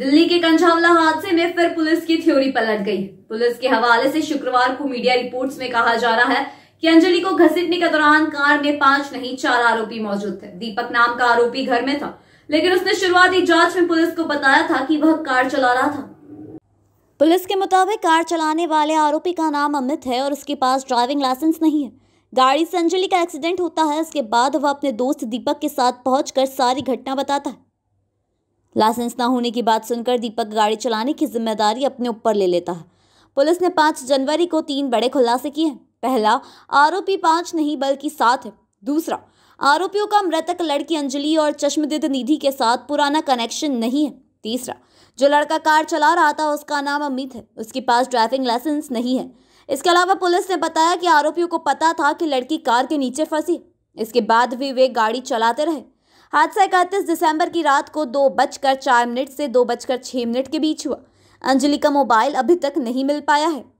दिल्ली के कंझावला हादसे में फिर पुलिस की थ्योरी पलट गई पुलिस के हवाले से शुक्रवार को मीडिया रिपोर्ट्स में कहा जा रहा है कि अंजलि को घसीटने के दौरान कार में पांच नहीं चार आरोपी मौजूद थे दीपक नाम का आरोपी घर में था लेकिन उसने शुरुआती जांच में पुलिस को बताया था कि वह कार चला रहा था पुलिस के मुताबिक कार चलाने वाले आरोपी का नाम अमित है और उसके पास ड्राइविंग लाइसेंस नहीं है गाड़ी से अंजलि का एक्सीडेंट होता है उसके बाद वह अपने दोस्त दीपक के साथ पहुंचकर सारी घटना बताता है लाइसेंस ना होने की बात सुनकर दीपक गाड़ी चलाने की जिम्मेदारी अपने ऊपर ले लेता है पुलिस ने पाँच जनवरी को तीन बड़े खुलासे किए हैं पहला आरोपी पाँच नहीं बल्कि सात है दूसरा आरोपियों का मृतक लड़की अंजलि और चश्मदीद निधि के साथ पुराना कनेक्शन नहीं है तीसरा जो लड़का कार चला रहा था उसका नाम अमित है उसके पास ड्राइविंग लाइसेंस नहीं है इसके अलावा पुलिस ने बताया कि आरोपियों को पता था कि लड़की कार के नीचे फंसी इसके बाद भी वे गाड़ी चलाते रहे हादसा इकतीस दिसंबर की रात को दो बजकर चार मिनट से दो बजकर छः मिनट के बीच हुआ अंजलि का मोबाइल अभी तक नहीं मिल पाया है